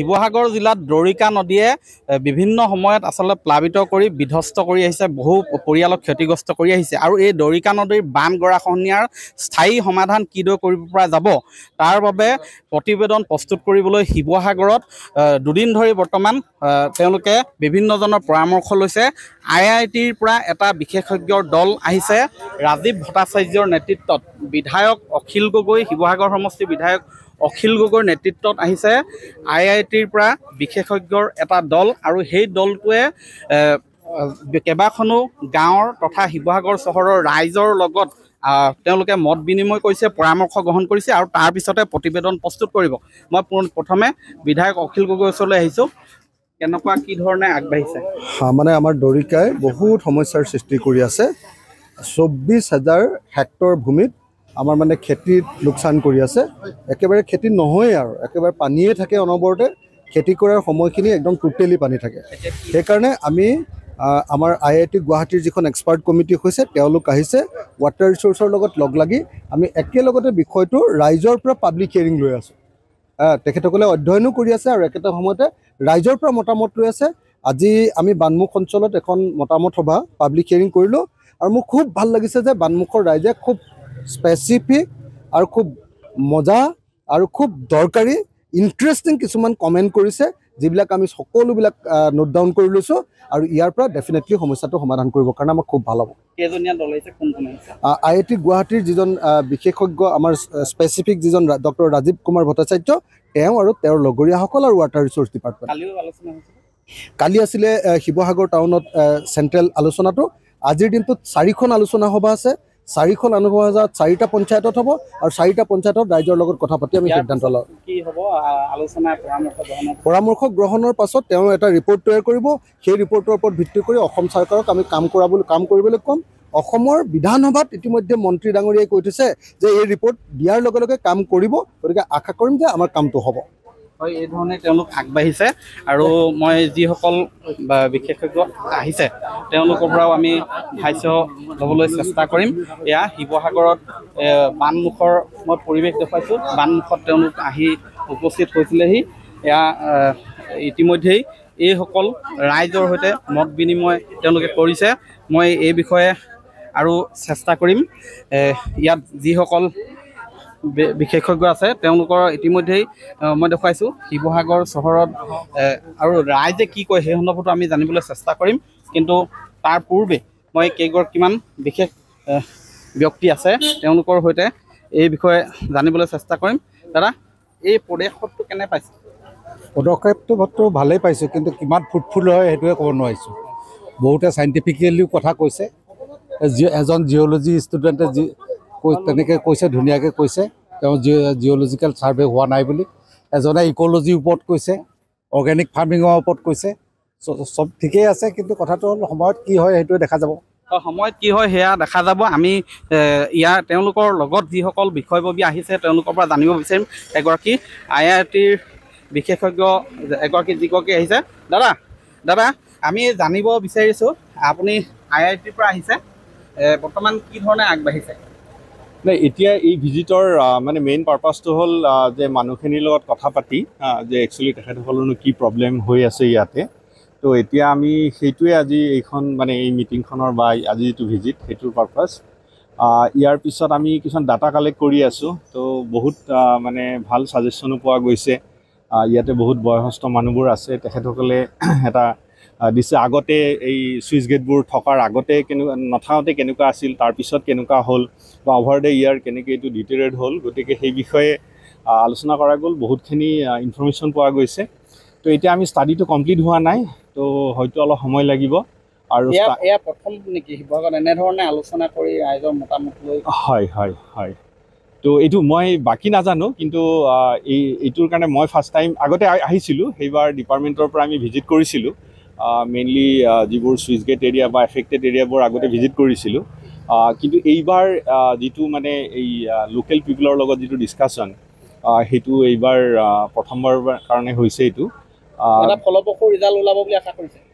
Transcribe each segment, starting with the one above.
শিৱসাগৰ জিলাত দৰিকা নদীয়ে বিভিন্ন সময়ত আচলতে প্লাৱিত কৰি বিধ্বস্ত কৰি আহিছে বহু পৰিয়ালক ক্ষতিগ্ৰস্ত কৰি আহিছে আৰু এই দৰিকা নদীৰ বান গৰাখহনীয়াৰ স্থায়ী সমাধান কিদৰে কৰিব পৰা যাব তাৰ বাবে প্ৰতিবেদন প্ৰস্তুত কৰিবলৈ শিৱসাগৰত দুদিন ধৰি বৰ্তমান তেওঁলোকে বিভিন্নজনৰ পৰামৰ্শ লৈছে আই আই টিৰ পৰা এটা বিশেষজ্ঞৰ দল আহিছে ৰাজীৱ ভট্টাচাৰ্যৰ নেতৃত্বত বিধায়ক অখিল গগৈ শিৱসাগৰ সমষ্টিৰ বিধায়ক অখিল গগৈৰ নেতৃত্বত আহিছে আই আই টিৰ পৰা বিশেষজ্ঞৰ এটা দল আৰু সেই দলটোৱে কেইবাখনো গাঁৱৰ তথা শিৱসাগৰ চহৰৰ ৰাইজৰ লগত তেওঁলোকে মত বিনিময় কৰিছে পৰামৰ্শ গ্ৰহণ কৰিছে আৰু তাৰপিছতে প্ৰতিবেদন প্ৰস্তুত কৰিব মই প্ৰথমে বিধায়ক অখিল গগৈৰ ওচৰলৈ আহিছোঁ কেনেকুৱা কি ধৰণে আগবাঢ়িছে মানে আমাৰ দৰিকাই বহুত সমস্যাৰ সৃষ্টি কৰি আছে চৌব্বিছ হেক্টৰ ভূমিত আমাৰ মানে খেতি লোকচান কৰি আছে একেবাৰে খেতি নহয়েই আৰু একেবাৰে পানীয়ে থাকে অনবৰতে খেতি কৰাৰ সময়খিনি একদম টোটেলি পানী থাকে সেইকাৰণে আমি আমাৰ আই আই টি গুৱাহাটীৰ যিখন এক্সপাৰ্ট কমিটি হৈছে তেওঁলোক আহিছে ৱাটাৰ ৰিচৰ্চৰ লগত লগ লাগি আমি একেলগতে বিষয়টো ৰাইজৰ পৰা পাব্লিক হিয়াৰিং লৈ আছোঁ তেখেতসকলে অধ্যয়নো কৰি আছে আৰু একেটা সময়তে ৰাইজৰ পৰা মতামত লৈ আছে আজি আমি বানমুখ অঞ্চলত এখন মতামত সভা পাব্লিক হিয়াৰিং কৰিলোঁ আৰু মোৰ খুব ভাল লাগিছে যে বানমুখৰ ৰাইজে খুব স্পেচিফিক আৰু খুব মজা আৰু খুব দৰকাৰী ইণ্টাৰেষ্টিং কিছুমান কমেণ্ট কৰিছে যিবিলাক আমি সকলোবিলাক নোট ডাউন কৰি লৈছোঁ আৰু ইয়াৰ পৰা ডেফিনেটলি সমস্যাটো সমাধান কৰিবৰ কাৰণে আমাৰ খুব ভাল হ'ব আই আই টি গুৱাহাটীৰ যিজন বিশেষজ্ঞ আমাৰ স্পেচিফিক যিজন ডক্টৰ ৰাজীৱ কুমাৰ ভট্টাচাৰ্য তেওঁ আৰু তেওঁৰ লগৰীয়াসকল আৰু ৱাটাৰ ৰিচৰ্চ ডিপাৰ্টমেণ্ট কালি আছিলে শিৱসাগৰ টাউনত চেণ্ট্ৰেল আলোচনাটো আজিৰ দিনটোত চাৰিখন আলোচনা সভা আছে চাৰিখন আনুসভা চাৰিটা পঞ্চায়তত হ'ব আৰু চাৰিটা পঞ্চায়তত ৰাইজৰ লগত কথা পাতি আমি সিদ্ধান্ত লওঁ পৰামৰ্শ গ্ৰহণৰ পাছত তেওঁ এটা ৰিপৰ্ট তৈয়াৰ কৰিব সেই ৰিপৰ্টৰ ওপৰত ভিত্তি কৰি অসম চৰকাৰক আমি কাম কৰাবলৈ কাম কৰিবলৈ ক'ম অসমৰ বিধানসভাত ইতিমধ্যে মন্ত্ৰী ডাঙৰীয়াই কৈ থৈছে যে এই ৰিপৰ্ট দিয়াৰ লগে লগে কাম কৰিব গতিকে আশা কৰিম যে আমাৰ কামটো হ'ব হয় এই ধৰণে তেওঁলোক আগবাঢ়িছে আৰু মই যিসকল বিশেষজ্ঞ আহিছে তেওঁলোকৰ পৰাও আমি ভাষ্য ল'বলৈ চেষ্টা কৰিম এয়া শিৱসাগৰত বানমুখৰ মই পৰিৱেশ দেখুৱাইছোঁ বানমুখত তেওঁলোক আহি উপস্থিত হৈছিলেহি এয়া ইতিমধ্যেই এইসকল ৰাইজৰ সৈতে মত বিনিময় তেওঁলোকে কৰিছে মই এই বিষয়ে আৰু চেষ্টা কৰিম ইয়াত যিসকল বিশেষজ্ঞ আছে তেওঁলোকৰ ইতিমধ্যেই মই দেখুৱাইছোঁ শিৱসাগৰ চহৰত আৰু ৰাইজে কি কয় সেই সন্দৰ্ভতো আমি জানিবলৈ চেষ্টা কৰিম কিন্তু তাৰ পূৰ্বে মই কেইগৰাকীমান বিশেষ ব্যক্তি আছে তেওঁলোকৰ সৈতে এই বিষয়ে জানিবলৈ চেষ্টা কৰিম দাদা এই পদক্ষেপটো কেনে পাইছে পদক্ষেপটোতো ভালেই পাইছোঁ কিন্তু কিমান ফুটফুল হয় সেইটোৱে ক'ব নোৱাৰিছোঁ বহুতে চাইণ্টিফিকেলিও কথা কৈছে এজন জিঅ'লজি ষ্টুডেণ্টে কৈ তেনেকৈ কৈছে ধুনীয়াকৈ কৈছে তেওঁ জি জিঅ'লজিকেল ছাৰ্ভে হোৱা নাই বুলি এজনে ইক'লজিৰ ওপৰত কৈছে অৰ্গেনিক ফাৰ্মিঙৰ ওপৰত কৈছে চব ঠিকেই আছে কিন্তু কথাটো হ'ল সময়ত কি হয় সেইটোৱে দেখা যাব সময়ত কি হয় সেয়া দেখা যাব আমি ইয়াৰ তেওঁলোকৰ লগত যিসকল বিষয়ববি আহিছে তেওঁলোকৰ পৰা জানিব বিচাৰিম এগৰাকী আই আই টিৰ বিশেষজ্ঞ এগৰাকী যিগৰাকী আহিছে দাদা দাদা আমি জানিব বিচাৰিছোঁ আপুনি আই আই টিৰ পৰা আহিছে বৰ্তমান কি ধৰণে আগবাঢ়িছে নাই এতিয়া এই ভিজিটৰ মানে মেইন পাৰ্পাছটো হ'ল যে মানুহখিনিৰ লগত কথা পাতি যে একচুৱেলি তেখেতসকলৰনো কি প্ৰব্লেম হৈ আছে ইয়াতে তো এতিয়া আমি সেইটোৱে আজি এইখন মানে এই মিটিংখনৰ বা আজি যিটো ভিজিট সেইটোৰ পাৰ্পাছ ইয়াৰ পিছত আমি কিছুমান ডাটা কালেক্ট কৰি আছোঁ তো বহুত মানে ভাল ছাজেশ্যনো পোৱা গৈছে ইয়াতে বহুত বয়সস্থ মানুহবোৰ আছে তেখেতসকলে এটা দিছে আগতে এই চুইচ গেটবোৰ থকাৰ আগতে কেনে নথাওঁতে কেনেকুৱা আছিল তাৰপিছত কেনেকুৱা হ'ল বা অভাৰ দ্য ইয়াৰ কেনেকৈ এইটো ডিটেৰেড হ'ল গতিকে সেই বিষয়ে আলোচনা কৰা গ'ল বহুতখিনি ইনফৰ্মেশ্যন পোৱা গৈছে তো এতিয়া আমি ষ্টাডিটো কমপ্লিট হোৱা নাই তো হয়তো অলপ সময় লাগিব আৰু প্ৰথম নেকি শিৱসাগৰত এনেধৰণে আলোচনা কৰি ৰাইজৰ মতামত লৈ হয় হয় হয় তো এইটো মই বাকী নাজানো কিন্তু এই এইটোৰ কাৰণে মই ফাৰ্ষ্ট টাইম আগতে আহিছিলোঁ সেইবাৰ ডিপাৰ্টমেণ্টৰ পৰা আমি ভিজিট কৰিছিলোঁ মেইনলি যিবোৰ চুইচগেট এৰিয়া বা এফেক্টেড এৰিয়াবোৰ আগতে ভিজিট কৰিছিলোঁ কিন্তু এইবাৰ যিটো মানে এই লোকেল পিপলৰ লগত যিটো ডিছকাশ্যন সেইটো এইবাৰ প্ৰথমবাৰ কাৰণে হৈছে এইটো ফলপ্ৰসূ ৰিজাল্ট ওলাব বুলি আশা কৰিছে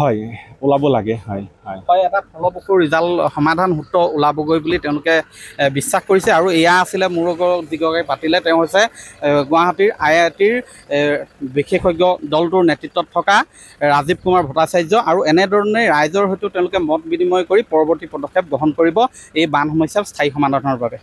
হয় ওলাব লাগে হয় হয় হয় এটা ফলপ্ৰসূ ৰিজাল্ট সমাধান সূত্ৰ ওলাবগৈ বুলি তেওঁলোকে বিশ্বাস কৰিছে আৰু এয়া আছিলে মোৰ লগত যিগৰাকী পাতিলে তেওঁ হৈছে গুৱাহাটীৰ আই আই টিৰ বিশেষজ্ঞ দলটোৰ নেতৃত্বত থকা ৰাজীৱ কুমাৰ ভট্টাচাৰ্য আৰু এনেধৰণে ৰাইজৰ হয়তো তেওঁলোকে মত বিনিময় কৰি পৰৱৰ্তী পদক্ষেপ গ্ৰহণ কৰিব এই বান সমস্যাৰ স্থায়ী সমাধানৰ বাবে